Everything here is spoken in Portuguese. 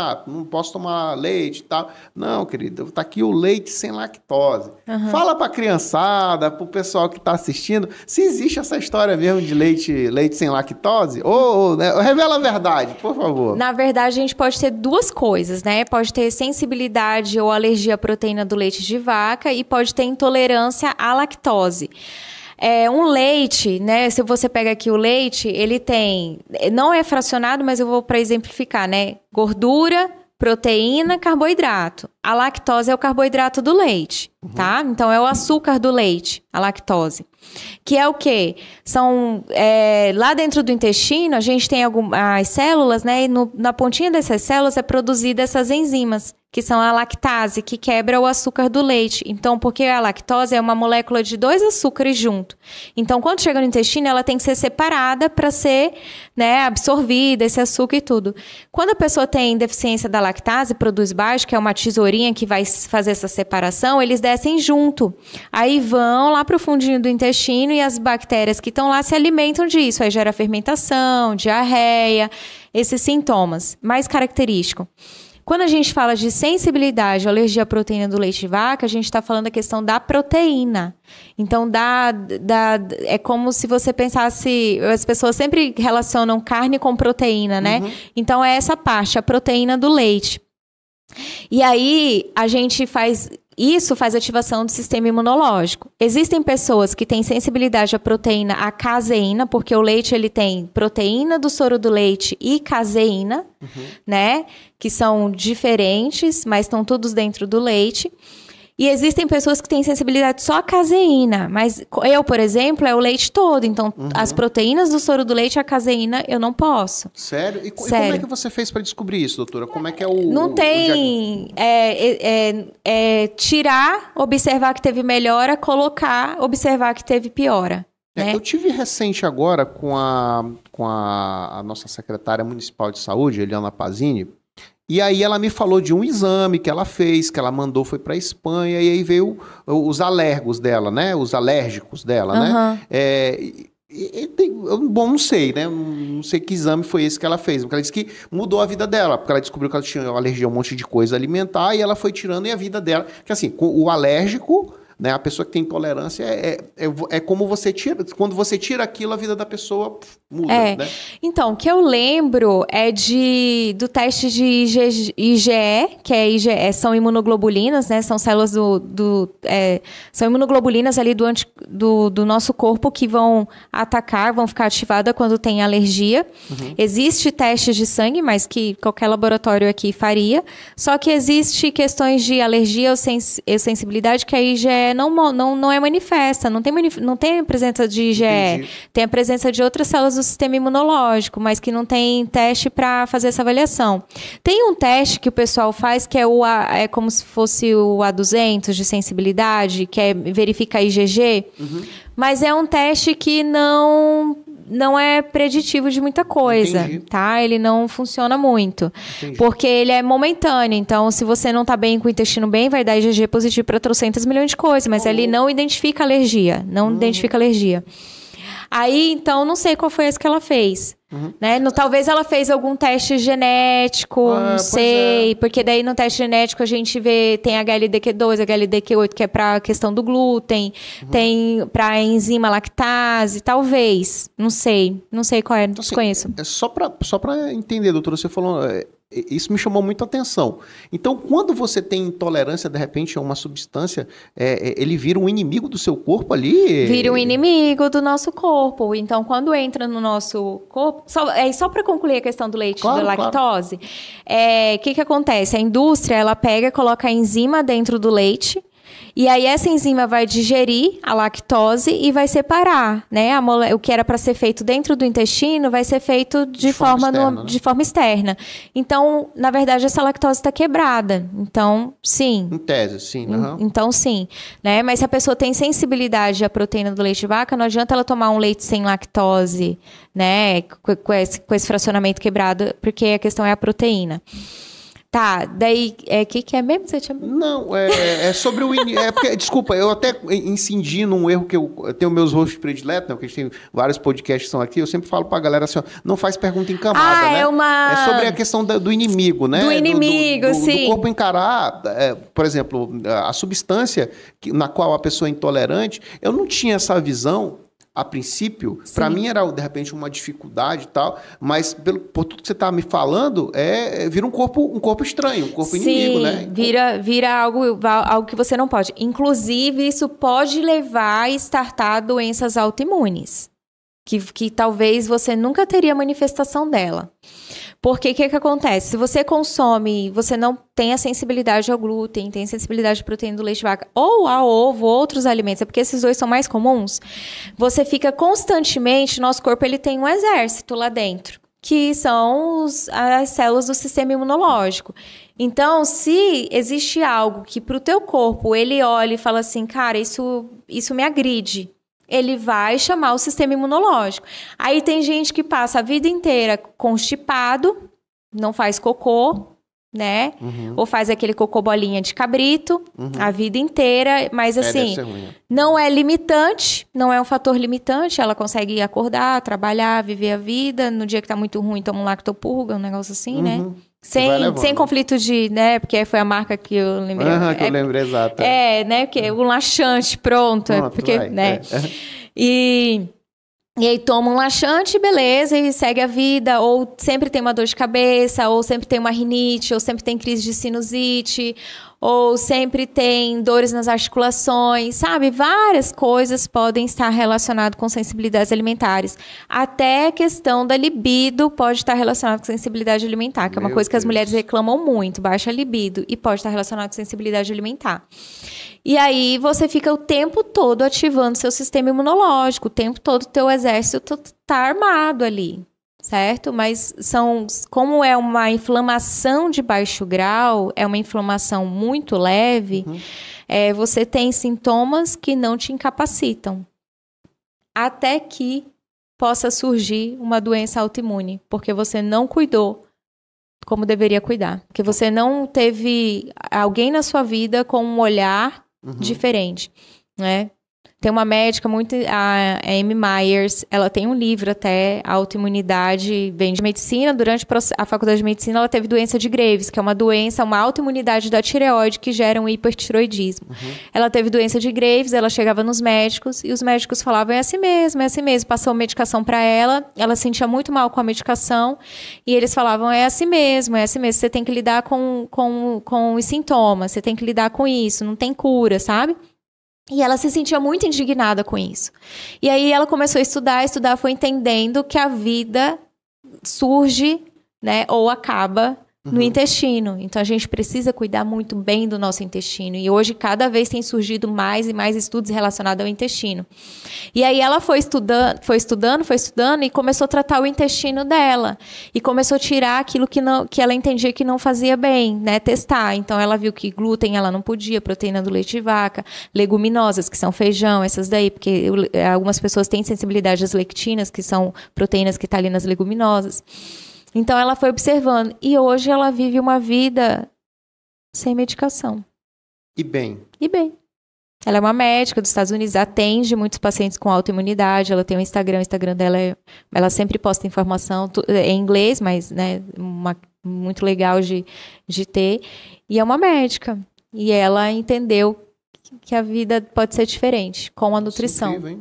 ah, não posso tomar leite e tal. Não, querido, tá aqui o leite sem lactose. Uhum. Fala pra criançada, pro pessoal que tá assistindo, se existe essa história mesmo de leite, leite sem lactose, ou, ou né? revela a verdade, por favor. Na verdade, a gente pode ter duas coisas, né? Pode ter sensibilidade ou alergia à proteína do leite de vaca e pode ter intolerância à lactose. É, um leite, né? Se você pega aqui o leite, ele tem. Não é fracionado, mas eu vou para exemplificar, né? Gordura, proteína, carboidrato. A lactose é o carboidrato do leite, tá? uhum. tá? Então é o açúcar do leite, a lactose. Que é o quê? São é, lá dentro do intestino a gente tem algumas células, né? E no, na pontinha dessas células é produzida essas enzimas que são a lactase que quebra o açúcar do leite. Então, porque a lactose é uma molécula de dois açúcares junto. Então, quando chega no intestino, ela tem que ser separada para ser, né, absorvida esse açúcar e tudo. Quando a pessoa tem deficiência da lactase, produz baixo, que é uma tesourinha que vai fazer essa separação, eles descem junto. Aí vão lá para o fundinho do intestino e as bactérias que estão lá se alimentam disso. Aí gera fermentação, diarreia, esses sintomas mais característico. Quando a gente fala de sensibilidade ou alergia à proteína do leite de vaca, a gente está falando da questão da proteína. Então, da, da, é como se você pensasse. As pessoas sempre relacionam carne com proteína, né? Uhum. Então, é essa parte, a proteína do leite. E aí a gente faz isso faz ativação do sistema imunológico. Existem pessoas que têm sensibilidade à proteína, à caseína, porque o leite ele tem proteína do soro do leite e caseína, uhum. né? Que são diferentes, mas estão todos dentro do leite. E existem pessoas que têm sensibilidade só à caseína, mas eu, por exemplo, é o leite todo. Então, uhum. as proteínas do soro do leite, a caseína, eu não posso. Sério? E, Sério. e como é que você fez para descobrir isso, doutora? Como é que é o. Não tem. O é, é, é, é, tirar, observar que teve melhora, colocar, observar que teve piora. É, né? Eu tive recente agora com a, com a, a nossa secretária municipal de saúde, Eliana Pazini, e aí ela me falou de um exame que ela fez, que ela mandou, foi para Espanha, e aí veio os alergos dela, né? Os alérgicos dela, uhum. né? É, eu, bom, não sei, né? Não sei que exame foi esse que ela fez. Porque ela disse que mudou a vida dela, porque ela descobriu que ela tinha alergia a um monte de coisa alimentar e ela foi tirando e a vida dela. Que assim, o alérgico né? A pessoa que tem intolerância é, é, é, é, como você tira. Quando você tira aquilo, a vida da pessoa muda. É. Né? Então, o que eu lembro é de do teste de IgE, que é IgE, é, são imunoglobulinas, né? São células do. do é, são imunoglobulinas ali do, anti, do, do, nosso corpo que vão atacar, vão ficar ativadas quando tem alergia. Uhum. Existe testes de sangue, mas que qualquer laboratório aqui faria. Só que existe questões de alergia ou, sens, ou sensibilidade que a IgE é, não, não, não é manifesta, não tem, manif não tem presença de IgE, Entendi. tem a presença de outras células do sistema imunológico, mas que não tem teste para fazer essa avaliação. Tem um teste que o pessoal faz que é, o a, é como se fosse o A200 de sensibilidade, que é verificar IgG, uhum. mas é um teste que não não é preditivo de muita coisa, Entendi. tá? Ele não funciona muito. Entendi. Porque ele é momentâneo. Então, se você não tá bem com o intestino bem, vai dar IgG positivo para trocentas milhões de coisas. Mas oh. ele não identifica alergia. Não hum. identifica alergia. Aí, então, não sei qual foi essa que ela fez. Uhum. Né? No, talvez ela fez algum teste genético, ah, não sei. É. Porque daí no teste genético a gente vê, tem HLDQ2, HLDQ8, que é para questão do glúten, uhum. tem para enzima lactase, talvez. Não sei. Não sei qual é, não então, assim, é só para só pra entender, doutora, você falou, é, isso me chamou muito a atenção. Então, quando você tem intolerância, de repente, a uma substância, é, é, ele vira um inimigo do seu corpo ali? Vira um inimigo do nosso corpo. Então, quando entra no nosso corpo... Só, é, só para concluir a questão do leite claro, da lactose, o claro. é, que, que acontece? A indústria, ela pega, coloca a enzima dentro do leite e aí essa enzima vai digerir a lactose e vai separar, né? Mole... O que era para ser feito dentro do intestino vai ser feito de, de forma, forma externa, no... né? de forma externa. Então, na verdade, essa lactose está quebrada. Então, sim. Em tese, sim. Uhum. Então, sim. Né? Mas se a pessoa tem sensibilidade à proteína do leite de vaca, não adianta ela tomar um leite sem lactose, né? Com esse, com esse fracionamento quebrado, porque a questão é a proteína. Tá, daí, o é, que, que é mesmo que você tinha... Não, é, é sobre o... In... é porque, desculpa, eu até incendi num erro que eu, eu tenho meus rostos prediletos, né, porque a gente tem vários podcasts que são aqui, eu sempre falo pra galera assim, ó, não faz pergunta em camada, ah, né? é uma... É sobre a questão da, do inimigo, né? Do inimigo, do, do, do, sim. Do corpo encarar, é, por exemplo, a substância que, na qual a pessoa é intolerante, eu não tinha essa visão a princípio, para mim era de repente uma dificuldade e tal, mas pelo, por tudo que você está me falando, é, vira um corpo, um corpo estranho, um corpo Sim, inimigo, né? Então vira, vira algo, algo que você não pode. Inclusive, isso pode levar a startar doenças autoimunes, que, que talvez você nunca teria manifestação dela. Porque o que, que acontece? Se você consome, você não tem a sensibilidade ao glúten, tem sensibilidade à proteína do leite de vaca, ou ao ovo, outros alimentos, é porque esses dois são mais comuns, você fica constantemente, nosso corpo ele tem um exército lá dentro, que são os, as células do sistema imunológico. Então, se existe algo que para o teu corpo ele olha e fala assim, cara, isso, isso me agride, ele vai chamar o sistema imunológico. Aí tem gente que passa a vida inteira constipado, não faz cocô, né? Uhum. Ou faz aquele cocô bolinha de cabrito uhum. a vida inteira, mas é, assim, é, não é limitante, não é um fator limitante, ela consegue acordar, trabalhar, viver a vida, no dia que tá muito ruim, toma um lactopurga, um negócio assim, né? uhum. né? Sem, sem conflito de, né? Porque foi a marca que eu lembrei. Uhum, que é, eu lembrei, exato. É, né? Porque o é laxante, pronto. É pronto porque, vai, né? É. E, e aí toma um laxante, beleza, e segue a vida. Ou sempre tem uma dor de cabeça, ou sempre tem uma rinite, ou sempre tem crise de sinusite, ou sempre tem dores nas articulações, sabe? Várias coisas podem estar relacionadas com sensibilidades alimentares. Até a questão da libido pode estar relacionada com sensibilidade alimentar, que é uma coisa Deus. que as mulheres reclamam muito, baixa libido, e pode estar relacionada com sensibilidade alimentar. E aí você fica o tempo todo ativando seu sistema imunológico, o tempo todo teu exército tá armado ali certo? Mas são, como é uma inflamação de baixo grau, é uma inflamação muito leve, uhum. é, você tem sintomas que não te incapacitam. Até que possa surgir uma doença autoimune, porque você não cuidou como deveria cuidar. Porque tá. você não teve alguém na sua vida com um olhar uhum. diferente, né? Tem uma médica muito. A Amy Myers, ela tem um livro até, Autoimunidade, vem de medicina. Durante a faculdade de medicina, ela teve doença de Graves, que é uma doença, uma autoimunidade da tireoide que gera um hipertiroidismo. Uhum. Ela teve doença de Graves, ela chegava nos médicos e os médicos falavam: é assim mesmo, é assim mesmo. Passou medicação para ela, ela sentia muito mal com a medicação e eles falavam: é assim mesmo, é assim mesmo. Você tem que lidar com, com, com os sintomas, você tem que lidar com isso, não tem cura, sabe? E ela se sentia muito indignada com isso. E aí ela começou a estudar, estudar, foi entendendo que a vida surge, né, ou acaba no uhum. intestino. Então a gente precisa cuidar muito bem do nosso intestino. E hoje cada vez tem surgido mais e mais estudos relacionados ao intestino. E aí ela foi estudando, foi estudando, foi estudando e começou a tratar o intestino dela e começou a tirar aquilo que não que ela entendia que não fazia bem, né, testar. Então ela viu que glúten ela não podia, proteína do leite de vaca, leguminosas que são feijão, essas daí, porque algumas pessoas têm sensibilidade às lectinas, que são proteínas que estão tá ali nas leguminosas. Então ela foi observando. E hoje ela vive uma vida sem medicação. E bem. E bem. Ela é uma médica dos Estados Unidos, atende muitos pacientes com autoimunidade. Ela tem um Instagram, o Instagram dela é, ela sempre posta informação é, em inglês, mas né, uma, muito legal de, de ter. E é uma médica. E ela entendeu que a vida pode ser diferente com a é nutrição. Incrível,